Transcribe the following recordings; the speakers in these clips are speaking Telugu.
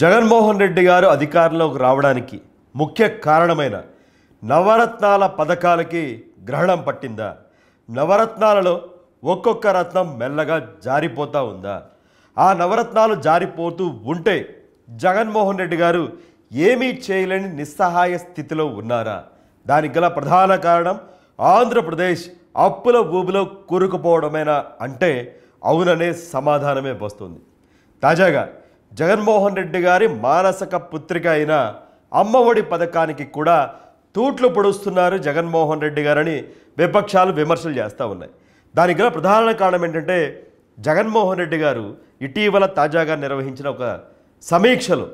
జగన్మోహన్ రెడ్డి గారు అధికారంలోకి రావడానికి ముఖ్య కారణమైన నవరత్నాల పథకాలకి గ్రహణం పట్టిందా నవరత్నాలలో ఒక్కొక్క రత్నం మెల్లగా జారిపోతూ ఉందా ఆ నవరత్నాలు జారిపోతూ ఉంటే జగన్మోహన్ రెడ్డి గారు ఏమీ చేయలేని నిస్సహాయ స్థితిలో ఉన్నారా దానికి గల ప్రధాన కారణం ఆంధ్రప్రదేశ్ అప్పుల ఊబిలో కూరుకుపోవడమేనా అంటే అవుననే సమాధానమే వస్తుంది తాజాగా జగన్మోహన్ రెడ్డి గారి మానసక పుత్రిక అయిన అమ్మఒడి పథకానికి కూడా తూట్లు పొడుస్తున్నారు జగన్మోహన్ రెడ్డి గారని విపక్షాలు విమర్శలు చేస్తూ ఉన్నాయి దానికి గల ప్రధాన కారణం ఏంటంటే జగన్మోహన్ రెడ్డి గారు ఇటీవల తాజాగా నిర్వహించిన ఒక సమీక్షలు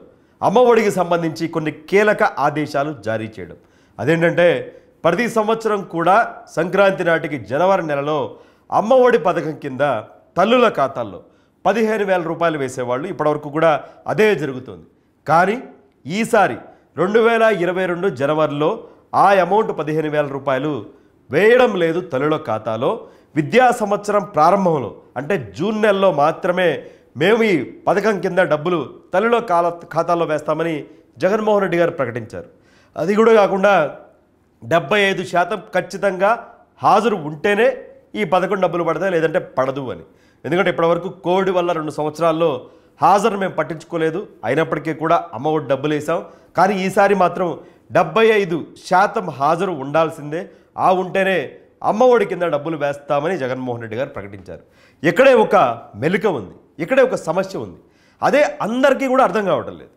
అమ్మఒడికి సంబంధించి కొన్ని కీలక ఆదేశాలు జారీ చేయడం అదేంటంటే ప్రతి సంవత్సరం కూడా సంక్రాంతి నాటికి జనవరి నెలలో అమ్మఒడి పథకం కింద తల్లుల ఖాతాల్లో పదిహేను వేల రూపాయలు వేసేవాళ్ళు ఇప్పటివరకు కూడా అదే జరుగుతుంది కానీ ఈసారి రెండు వేల ఇరవై రెండు జనవరిలో ఆ అమౌంట్ పదిహేను వేల రూపాయలు వేయడం లేదు తల్లుల ఖాతాలో విద్యా సంవత్సరం ప్రారంభంలో అంటే జూన్ నెలలో మాత్రమే మేము ఈ పథకం కింద డబ్బులు తల్లుల కాల ఖాతాలో వేస్తామని జగన్మోహన్ రెడ్డి గారు ప్రకటించారు అది కూడా కాకుండా డెబ్బై ఐదు శాతం ఖచ్చితంగా హాజరు ఉంటేనే ఈ పథకం డబ్బులు పడతాయి లేదంటే పడదు అని ఎందుకంటే ఇప్పటివరకు కోవిడ్ వల్ల రెండు సంవత్సరాల్లో హాజరు మేము పట్టించుకోలేదు అయినప్పటికీ కూడా అమ్మఒడి డబ్బులు వేసాం కానీ ఈసారి మాత్రం డెబ్బై ఐదు శాతం హాజరు ఉండాల్సిందే ఆ ఉంటేనే అమ్మఒడి కింద డబ్బులు వేస్తామని జగన్మోహన్ రెడ్డి గారు ప్రకటించారు ఇక్కడే ఒక మెలిక ఉంది ఇక్కడే ఒక సమస్య ఉంది అదే అందరికీ కూడా అర్థం కావటం లేదు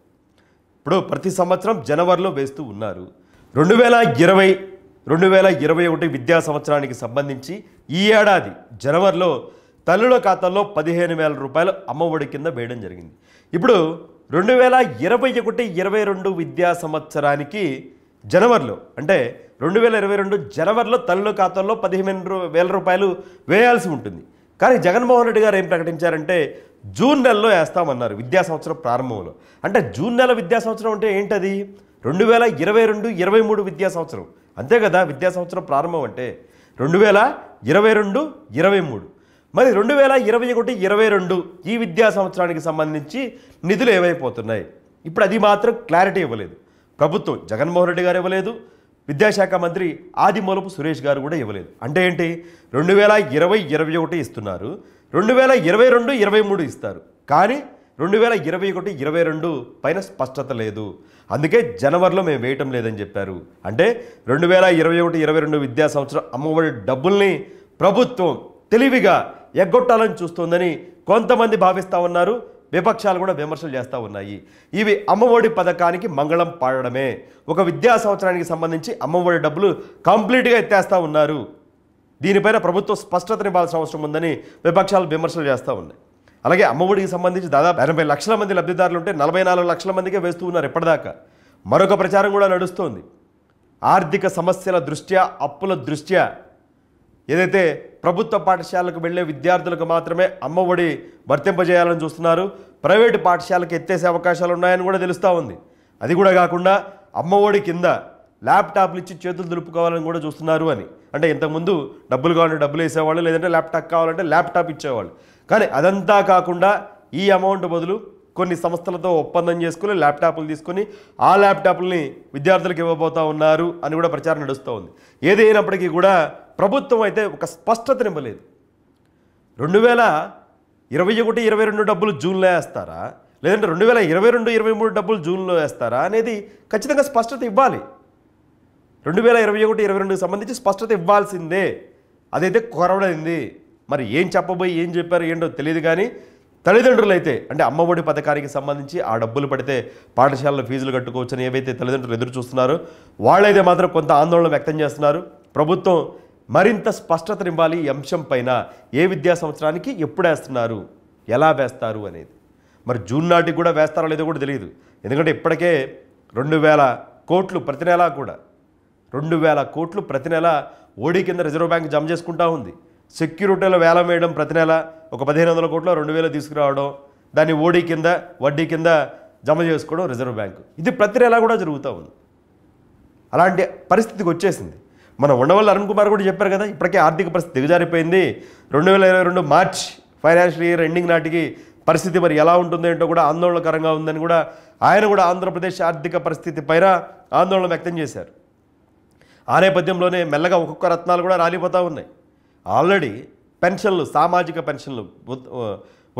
ఇప్పుడు ప్రతి సంవత్సరం జనవరిలో వేస్తూ ఉన్నారు రెండు వేల ఇరవై రెండు వేల ఇరవై ఒకటి విద్యా సంవత్సరానికి సంబంధించి ఈ ఏడాది జనవరిలో తల్లుల ఖాతాల్లో పదిహేను వేల రూపాయలు అమ్మఒడి కింద వేయడం జరిగింది ఇప్పుడు రెండు వేల ఇరవై ఒకటి ఇరవై రెండు విద్యా సంవత్సరానికి జనవరిలో అంటే రెండు వేల ఇరవై రెండు జనవరిలో తల్లుల ఖాతాల్లో పదిహేను వేల రూపాయలు వేయాల్సి ఉంటుంది కానీ జగన్మోహన్ రెడ్డి గారు ఏం ప్రకటించారంటే జూన్ నెలలో వేస్తామన్నారు విద్యా సంవత్సరం ప్రారంభంలో అంటే జూన్ నెల విద్యా సంవత్సరం అంటే ఏంటది రెండు వేల ఇరవై రెండు ఇరవై మూడు విద్యా సంవత్సరం అంతే కదా విద్యా సంవత్సరం ప్రారంభం అంటే రెండు వేల ఇరవై రెండు ఇరవై మూడు మరి రెండు వేల ఇరవై ఒకటి ఇరవై రెండు ఈ విద్యా సంవత్సరానికి సంబంధించి నిధులు ఏమైపోతున్నాయి ఇప్పుడు అది మాత్రం క్లారిటీ ఇవ్వలేదు ప్రభుత్వం జగన్మోహన్ రెడ్డి గారు ఇవ్వలేదు విద్యాశాఖ మంత్రి ఆదిమూలపు సురేష్ గారు కూడా ఇవ్వలేదు అంటే ఏంటి రెండు వేల ఇరవై ఇరవై ఒకటి ఇస్తున్నారు రెండు వేల ఇరవై రెండు ఇరవై మూడు ఇస్తారు కానీ రెండు వేల ఇరవై ఒకటి ఇరవై రెండు పైన స్పష్టత లేదు అందుకే జనవరిలో మేము వేయటం లేదని చెప్పారు అంటే రెండు వేల ఇరవై ఒకటి ఇరవై రెండు విద్యా సంవత్సరం అమ్మఒడి డబ్బుల్ని ప్రభుత్వం తెలివిగా ఎగ్గొట్టాలని చూస్తోందని కొంతమంది భావిస్తూ ఉన్నారు విపక్షాలు కూడా విమర్శలు చేస్తూ ఉన్నాయి ఇవి అమ్మఒడి పథకానికి మంగళం పాడడమే ఒక విద్యా సంవత్సరానికి సంబంధించి అమ్మఒడి డబ్బులు కంప్లీట్గా ఎత్తేస్తూ ఉన్నారు దీనిపైన ప్రభుత్వం ఇవ్వాల్సిన అవసరం ఉందని విపక్షాలు విమర్శలు చేస్తూ ఉన్నాయి అలాగే అమ్మఒడికి సంబంధించి దాదాపు ఎనభై లక్షల మంది లబ్ధిదారులు ఉంటే నలభై నాలుగు లక్షల మందికే వేస్తూ ఉన్నారు ఇప్పటిదాకా మరొక ప్రచారం కూడా నడుస్తోంది ఆర్థిక సమస్యల దృష్ట్యా అప్పుల దృష్ట్యా ఏదైతే ప్రభుత్వ పాఠశాలకు వెళ్ళే విద్యార్థులకు మాత్రమే అమ్మఒడి వర్తింపజేయాలని చూస్తున్నారు ప్రైవేటు పాఠశాలకు ఎత్తేసే అవకాశాలు ఉన్నాయని కూడా తెలుస్తూ ఉంది అది కూడా కాకుండా అమ్మఒడి కింద ల్యాప్టాప్లు ఇచ్చి చేతులు దులుపుకోవాలని కూడా చూస్తున్నారు అని అంటే ఇంతకుముందు డబ్బులు కావాలంటే డబ్బులు వేసేవాళ్ళు లేదంటే ల్యాప్టాప్ కావాలంటే ల్యాప్టాప్ ఇచ్చేవాళ్ళు కానీ అదంతా కాకుండా ఈ అమౌంట్ బదులు కొన్ని సంస్థలతో ఒప్పందం చేసుకుని ల్యాప్టాప్లు తీసుకొని ఆ ల్యాప్టాప్లని విద్యార్థులకు ఇవ్వబోతా ఉన్నారు అని కూడా ప్రచారం నడుస్తూ ఉంది ఏదైనప్పటికీ కూడా ప్రభుత్వం అయితే ఒక స్పష్టతనివ్వలేదు రెండు వేల ఇరవై ఒకటి ఇరవై రెండు డబ్బులు జూన్లో వేస్తారా లేదంటే రెండు వేల ఇరవై రెండు ఇరవై మూడు డబ్బులు జూన్లో వేస్తారా అనేది ఖచ్చితంగా స్పష్టత ఇవ్వాలి రెండు వేల ఇరవై ఒకటి ఇరవై రెండుకి సంబంధించి స్పష్టత ఇవ్వాల్సిందే అదైతే కొరవడింది మరి ఏం చెప్పబోయి ఏం చెప్పారు ఏంటో తెలియదు కానీ తల్లిదండ్రులు అయితే అంటే అమ్మఒడి పథకానికి సంబంధించి ఆ డబ్బులు పడితే పాఠశాలలో ఫీజులు కట్టుకోవచ్చని ఏవైతే తల్లిదండ్రులు ఎదురు చూస్తున్నారో వాళ్ళైతే మాత్రం కొంత ఆందోళన వ్యక్తం చేస్తున్నారు ప్రభుత్వం మరింత స్పష్టత ఇవ్వాలి ఈ అంశం పైన ఏ విద్యా సంవత్సరానికి ఎప్పుడు వేస్తున్నారు ఎలా వేస్తారు అనేది మరి జూన్ నాటికి కూడా వేస్తారో లేదో కూడా తెలియదు ఎందుకంటే ఇప్పటికే రెండు వేల కోట్లు ప్రతి నెలా కూడా రెండు వేల కోట్లు ప్రతి నెల ఓడీ కింద రిజర్వ్ బ్యాంక్ జమ చేసుకుంటా ఉంది సెక్యూరిటీలో వేలం వేయడం ప్రతి నెల ఒక పదిహేను వందల కోట్లు రెండు వేలు తీసుకురావడం దాన్ని ఓడీ కింద వడ్డీ కింద జమ చేసుకోవడం రిజర్వ్ బ్యాంకు ఇది ప్రతి నెల కూడా జరుగుతూ ఉంది అలాంటి పరిస్థితికి వచ్చేసింది మన ఉండవల్లి అరుణ్ కుమార్ కూడా చెప్పారు కదా ఇప్పటికే ఆర్థిక పరిస్థితి దిగజారిపోయింది రెండు వేల ఇరవై రెండు మార్చ్ ఫైనాన్షియల్ ఇయర్ ఎండింగ్ నాటికి పరిస్థితి మరి ఎలా ఉంటుందో ఏంటో కూడా ఆందోళనకరంగా ఉందని కూడా ఆయన కూడా ఆంధ్రప్రదేశ్ ఆర్థిక పరిస్థితి పైన ఆందోళన వ్యక్తం చేశారు ఆ నేపథ్యంలోనే మెల్లగా ఒక్కొక్క రత్నాలు కూడా రాలిపోతూ ఉన్నాయి ఆల్రెడీ పెన్షన్లు సామాజిక పెన్షన్లు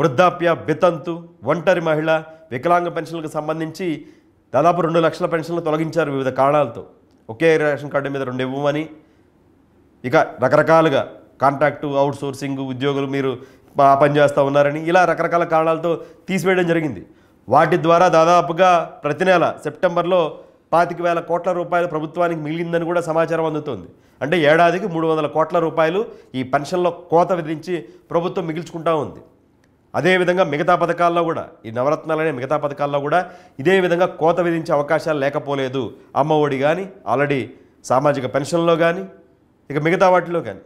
వృద్ధాప్య వితంతు ఒంటరి మహిళ వికలాంగ పెన్షన్లకు సంబంధించి దాదాపు రెండు లక్షల పెన్షన్లు తొలగించారు వివిధ కారణాలతో ఒకే రేషన్ కార్డు మీద రెండు ఇవ్వమని ఇక రకరకాలుగా కాంట్రాక్టు అవుట్ సోర్సింగ్ ఉద్యోగులు మీరు పని చేస్తూ ఉన్నారని ఇలా రకరకాల కారణాలతో తీసివేయడం జరిగింది వాటి ద్వారా దాదాపుగా ప్రతి నెల సెప్టెంబర్లో పాతిక వేల కోట్ల రూపాయలు ప్రభుత్వానికి మిగిలిందని కూడా సమాచారం అందుతోంది అంటే ఏడాదికి మూడు వందల కోట్ల రూపాయలు ఈ పెన్షన్లో కోత విధించి ప్రభుత్వం మిగిల్చుకుంటూ ఉంది అదేవిధంగా మిగతా పథకాల్లో కూడా ఈ నవరత్నాలనే మిగతా పథకాల్లో కూడా ఇదే విధంగా కోత విధించే అవకాశాలు లేకపోలేదు అమ్మ ఒడి కానీ ఆల్రెడీ సామాజిక పెన్షన్లో కానీ ఇక మిగతా వాటిలో కానీ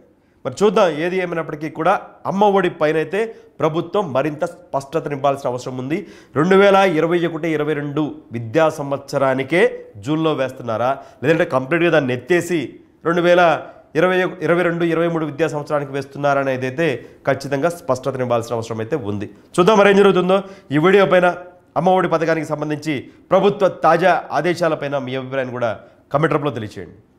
మరి చూద్దాం ఏది ఏమైనప్పటికీ కూడా అమ్మ ఒడి పైనైతే ప్రభుత్వం మరింత స్పష్టత నింపాల్సిన అవసరం ఉంది రెండు వేల ఇరవై ఒకటి ఇరవై రెండు విద్యా సంవత్సరానికే జూన్లో వేస్తున్నారా లేదంటే కంప్లీట్గా దాన్ని ఎత్తేసి రెండు వేల ఇరవై ఇరవై రెండు ఇరవై మూడు విద్యా సంవత్సరానికి వేస్తున్నారనేది అయితే ఖచ్చితంగా ఇవ్వాల్సిన అవసరం అయితే ఉంది చూద్దాం మరేం జరుగుతుందో ఈ వీడియో పైన అమ్మఒడి పథకానికి సంబంధించి ప్రభుత్వ తాజా ఆదేశాలపైన మీ అభిప్రాయాన్ని కూడా కమెంట్ రూపంలో తెలియచేయండి